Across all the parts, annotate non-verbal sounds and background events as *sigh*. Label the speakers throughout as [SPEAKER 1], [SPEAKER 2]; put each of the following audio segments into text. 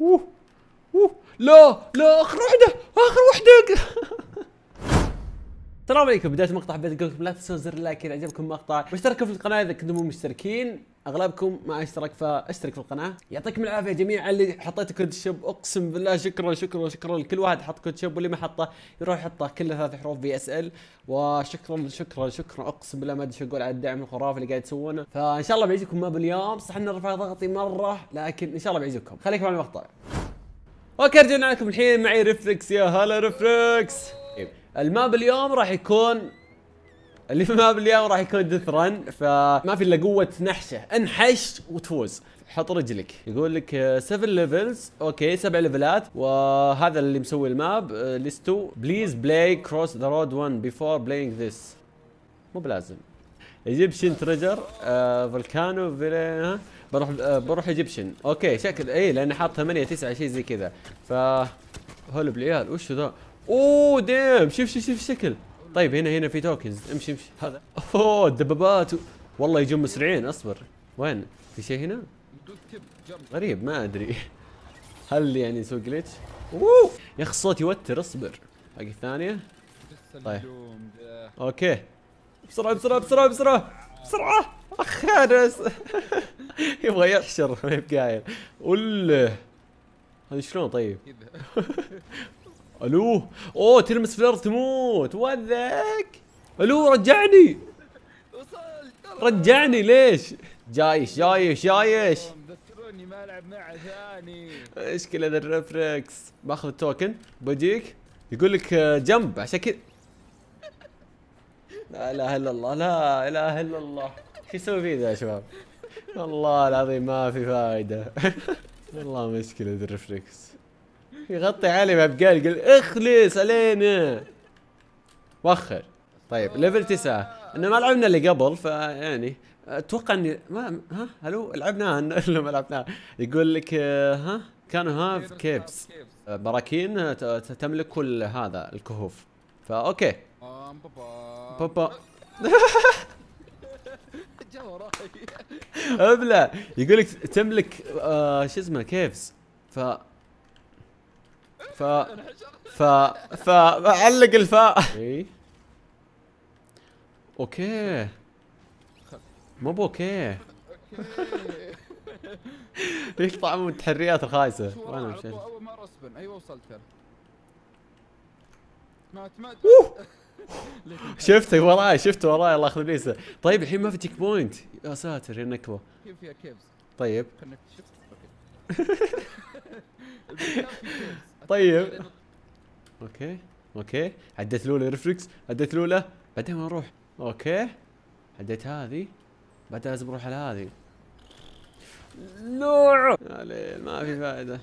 [SPEAKER 1] اوه اوه لا لا اخر وحده اخر وحده *laughs* السلام عليكم بدايه المقطع حبيت اقول لكم لا تنسوا زر اللايك اذا عجبكم المقطع واشتركوا في القناه اذا كنتم مو مشتركين اغلبكم ما اشترك فاشترك في القناه يعطيكم العافيه جميعا اللي حطيت كود شب اقسم بالله شكرا شكرا شكرا لكل واحد حط كود شب واللي ما حطه يروح يحطه كله ثلاث حروف في اس ال وشكرا شكرا شكرا اقسم بالله ما ادري شو اقول على الدعم الخرافي اللي قاعد تسوونه فان شاء الله بيعجبكم ما باليوم صح ان رفع ضغطي مره لكن ان شاء الله بيعجبكم خليكم مع المقطع اوكي رجعنا لكم الحين معي ريفلكس يا هلا ريفلكس الماب اليوم راح يكون اللي الماب اليوم راح يكون ديث رن فما في الا قوه نحشه انحش وتفوز حط رجلك يقول لك 7 آه، ليفلز اوكي 7 ليفلات وهذا اللي مسوي الماب ليستو بليز بلاي كروس ذا رود 1 بيفور بلاينج ذس مو بلازم ايجيبشن تريجر فولكانو فيلينا بروح آه، بروح ايجيبشن اوكي شكل اي لان حاط 8 9 شيء زي كذا ف هول بالعيال وش ذا اوه ديم شوف شوف شوف الشكل طيب هنا هنا في توكنز امشي امشي هذا اوه الدبابات و... والله يجون مسرعين اصبر وين في شيء هنا غريب ما ادري هل يعني يسوي جلتش اوه يا اخي الصوت يوتر اصبر باقي الثانيه طيب اوكي بسرعه بسرعه بسرعه بسرعه بسرعه خارس *laughs* يبغى يحشر ما يبقى قايل وله هذا شلون طيب *laughs* الو اوه تلمس في الارض تموت وذاك الو رجعني رجعني ليش جايش جايش جايش مذكروني ما العب معه ثاني ايش كل هذا الريفركس باخذ التوكن بجيك يقول لك جنب عشان كذا لا اله الا الله لا اله الا الله شو يسوي فيه ذا يا شباب والله العظيم ما في فائده *laughs* والله مشكله الريفركس يغطي علي بابقال يقول اخلص علينا وخر طيب ليفل 9 انه ما لعبنا اللي قبل فيعني اتوقع اني ما ها الو لعبناها الا *laughs* ما لعبناها يقول لك ها كانوا هاف كيفز براكين تملك كل هذا الكهوف فا اوكي بابا *laughs* ابلع يقول لك تملك آه، شو اسمه كيفز ف ف ف ف علق الفاء إيه. اوكي مو بوكي يقطع طعم التحريات الخايسه وانا مش اول ما رسبن ايوه وصلت انا مات مات *laughs* شفته وراي شفته وراي الله ياخذ ابليسه طيب الحين ما في تيك بوينت يا ساتر يا نكبه كيف فيها طيب *laughs* *laughs* طيب اوكي اوكي عديت الاولى ريفلكس عديت الاولى بعدين وين اروح؟ اوكي عديت هذه بعدين لازم اروح على هذه نوع يا ليل ما في فائده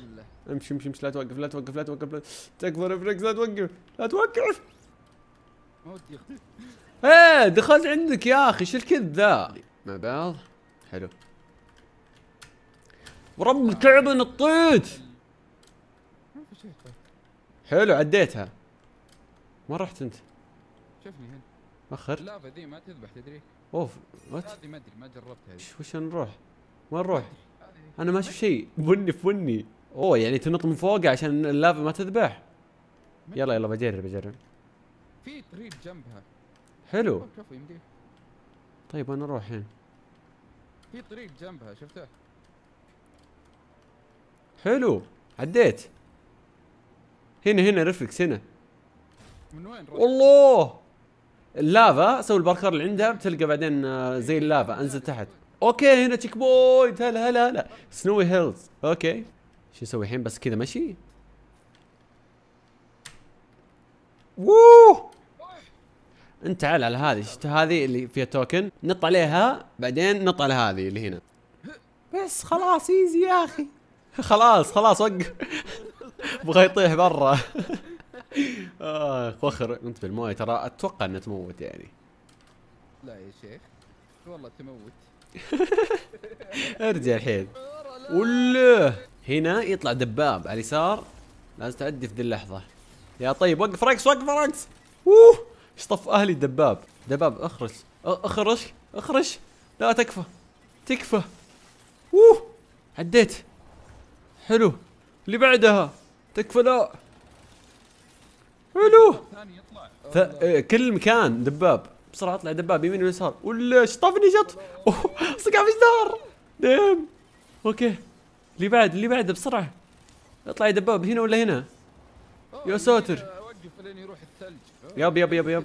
[SPEAKER 1] امشي امشي امشي لا توقف لا توقف لا توقف تكفى ريفلكس لا توقف لا توقف ايه دخلت عندك يا اخي شو الكذب ذا مع بعض حلو ورب الكعبه نطيت حلو عديتها وين رحت انت؟ شفني هنا مخر اللافا ذي ما تذبح تدري اوف وات هذه ما ادري ما جربتها وش نروح؟ وين نروح؟ انا ما اشوف شيء بني في بني اوه يعني تنط من فوق عشان اللافا ما تذبح يلا يلا بجرب بجرب في طريق جنبها حلو طيب انا اروح هنا في طريق جنبها شفته حلو عديت هنا هنا ريفلكس هنا من وين رأيك؟ الله اللافا سوي الباركر اللي عندها بتلقى بعدين آه، زي اللافا انزل تحت اوكي هنا تشيك بوينت هلا هلا هلا سنوي هيلز اوكي شو اسوي الحين بس كذا مشي ووه انت تعال على هذه شفت هذه اللي فيها توكن نط عليها بعدين نط على هذه اللي هنا بس خلاص ايزي يا اخي خلاص خلاص وقف بغى يطيح برا *laughs* آه فخر انت بالمويه ترى اتوقع انها تموت يعني لا يا شيخ والله تموت *laughs* ارجع الحين ولا هنا يطلع دباب على اليسار لازم تعدي في ذي اللحظه يا طيب وقف رقص وقف رقص اوه اصطف اهلي دباب دباب اخرج اخرج اخرج لا تكفى تكفى اوه عديت حلو اللي بعدها تكفى لا الو ف... إيه، كل مكان دباب بسرعه اطلع دباب يمين ويسار ولا شطفني جت صقع في الجدار ديم نعم. اوكي اللي بعد اللي بعده بسرعه اطلع يا دباب هنا ولا هنا يا ساتر وقف لين يروح الثلج يب يب يب يب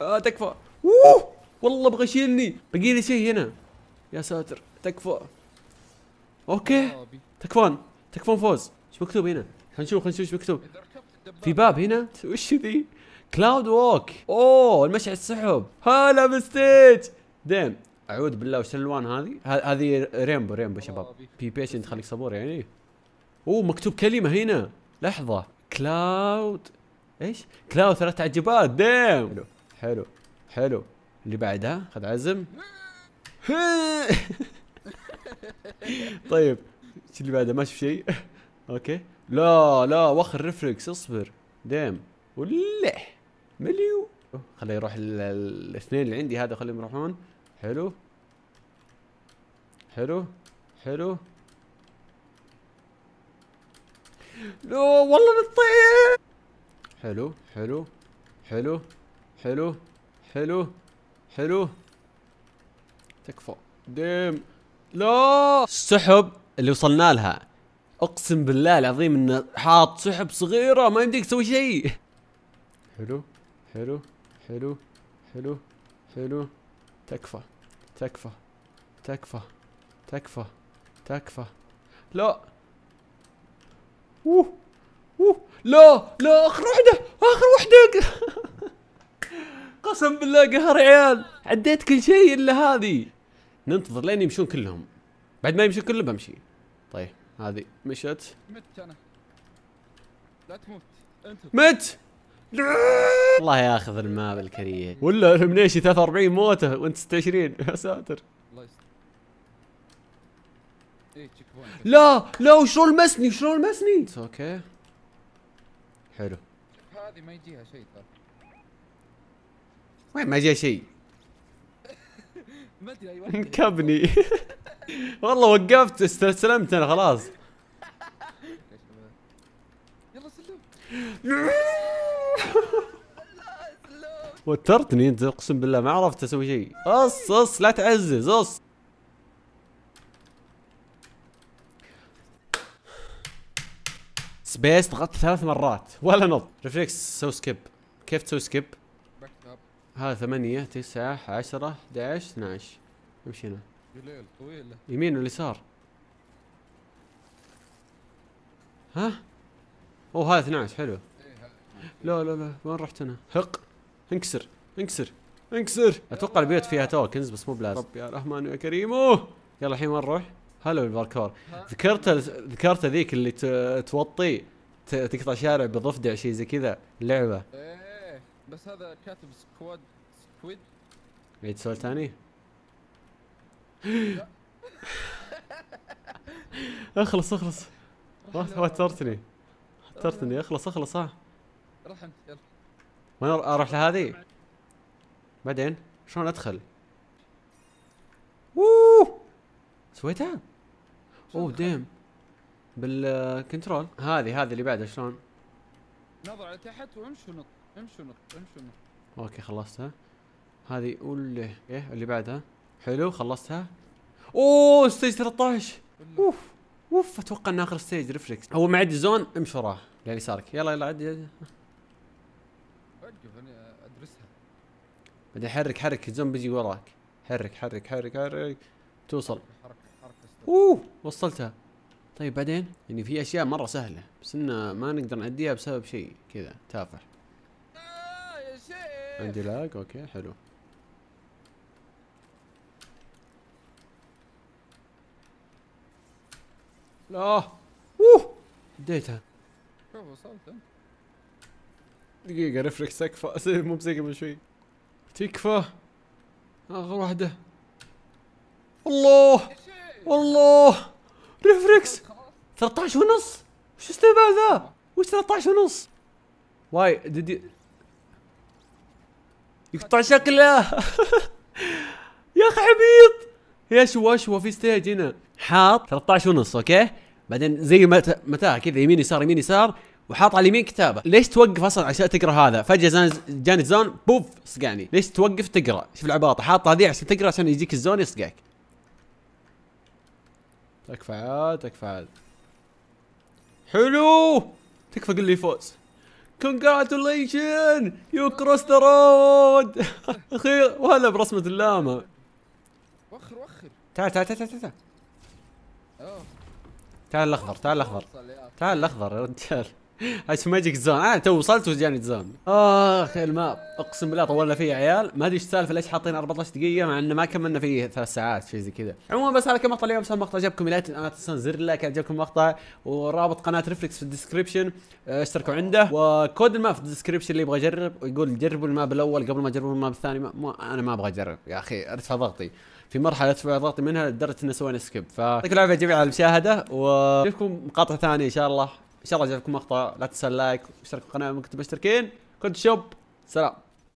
[SPEAKER 1] آه تكفى اوه والله ابغى يشيلني بقي لي شيء هنا يا ساتر تكفى اوكي تكفون تكفون فوز ايش مكتوب هنا خلينا نشوف خلينا نشوف ايش مكتوب في باب هنا *laughs* وش ذي كلاود ووك اوه المشي على السحب هلا بستيج ديم اعوذ بالله وش الالوان هذه هذه ريمبو ريمبو شباب بي بيشنت خليك صبور يعني اوه مكتوب كلمه هنا لحظه كلاود ايش كلاود ثلاث تعجبات ديم حلو حلو حلو اللي بعدها خذ عزم *laughs* طيب ايش اللي بعده ما شفت شيء *laughs* اوكي لا لا وخر ريفلكس اصبر ديم ولح مليو خليه يروح الاثنين اللي عندي هذا خليهم يروحون حلو حلو حلو لا والله نطير حلو حلو حلو حلو حلو حلو تكفى ديم لا السحب اللي وصلنا لها اقسم بالله العظيم انه حاط سحب صغيره ما يمديك تسوي شيء حلو حلو حلو حلو حلو تكفى تكفى تكفى تكفى تكفى لا اوه اوه لا لا اخر وحده اخر وحده *laughs* قسم بالله قهر عيال عديت كل شيء الا هذه ننتظر لين يمشون كلهم بعد ما يمشون كلهم بمشي طيب هذه مشت مت انا لا تموت انت مت الله ياخذ الماب الكريه ولا المنيشي 43 موته وانت 26 *laughs* يا ساتر إيه، لا لا وشلون لمسني شلون لمسني اوكي حلو هذه ما يجيها شيء ترى وين ما يجيها شيء *laughs* ما ادري كبني *laughs* والله وقفت استسلمت انا خلاص يلا سلم *laughs* وترتني انت اقسم بالله ما عرفت اسوي شيء اص اص لا تعزز اص سبيس ضغطت ثلاث مرات ولا نط ريفلكس سو سكيب كيف تسوي سكيب؟ هذا ثمانية تسعة عشرة 11 12 امشي هنا ليل طويلة يمين ولا يسار؟ ها؟ اوه هذا 12 حلو إيه، لا لا لا وين رحت انا؟ هق انكسر انكسر انكسر اتوقع البيوت فيها توكنز بس مو بلازم رب يا رحمن يا كريم اوه يلا الحين وين نروح؟ هلا الباركور ذكرت ذكرت ذيك اللي توطي تقطع شارع بضفدع شيء زي كذا اللعبه ايه بس هذا كاتب سكواد سكويد عيد سؤال ثاني *laughs* اخلص اخلص وترتني وترتني اخلص اخلص ها روح انت يلا وين اروح لهذه؟ بعدين شلون ادخل؟ اوه سويتها؟ اوه ديم بالكنترول هذه هذه اللي بعدها شلون؟ نظر على تحت وامشي ونط امشي ونط امشي ونط اوكي خلصتها هذه وله إيه، اللي بعدها حلو خلصتها اوه ستيج 13 اوف اوف اتوقع ان اخر ستيج ريفلكس هو معدي زون امشي وراه يسارك يلا يلا عدي وقف انا ادرسها بعدين حرك حرك الزون بيجي وراك حرك حرك حرك حرك توصل حركة اوه وصلتها طيب بعدين يعني في اشياء مره سهله بس انه ما نقدر نعديها بسبب شيء كذا تافه آه، عندي لاج اوكي حلو لا اوه اديتها شوف وصلت انت دقيقة رفركس تكفى اصير مو بزي قبل شوي تكفى اخر واحدة الله والله ريفلكس 13 ونص وش استهبال ذا؟ وش 13 ونص؟ واي ديدي يقطع شكله *laughs* يا اخي عبيط يا شو شو في ستيج هنا حاط 13 ونص اوكي بعدين زي متاهه كذا يمين يسار يمين يسار وحاط على اليمين كتابه ليش توقف اصلا عشان تقرا هذا فجاه جاني زون بوف صقعني ليش توقف تقرا شوف العباطه حاطه هذه عشان تقرا عشان يجيك الزون يصقعك تكفى عاد تكفى عاد حلو تكفى قل لي فوز كونجراتوليشن يو كروس ذا رود اخيرا وهلا برسمه اللامه وخر وخر تعال تعال تعال تعال تعال اوه تعال الاخضر تعال الاخضر تعال الاخضر يا رجال هاش ماجيك زون انا تو وصلت وجاني زون اخ الماب اقسم بالله طولنا فيه يا عيال ما ادري ايش السالفه ليش حاطين 14 دقيقه مع انه ما كملنا فيه ثلاث ساعات شيء زي كذا عموما بس هذا كان مقطع اليوم بس المقطع عجبكم لا تنسون زر اللايك اذا عجبكم المقطع ورابط قناه ريفلكس في الديسكربشن آه، اشتركوا عنده وكود الماب في الديسكربشن اللي يبغى يجرب ويقول جربوا الماب الاول قبل ما تجربوا الماب الثاني ما انا ما ابغى اجرب يا اخي ارتفع ضغطي في مرحله شوي ضغطي منها لدرجه انه سوينا سكيب ف يعطيكم العافيه جميعا على المشاهده ونشوفكم مقاطع ثانيه ان شاء الله ان شاء الله عجبكم مقطع لا تنسى اللايك واشتركوا في القناه ممكن تبقى مشتركين كنت شوب سلام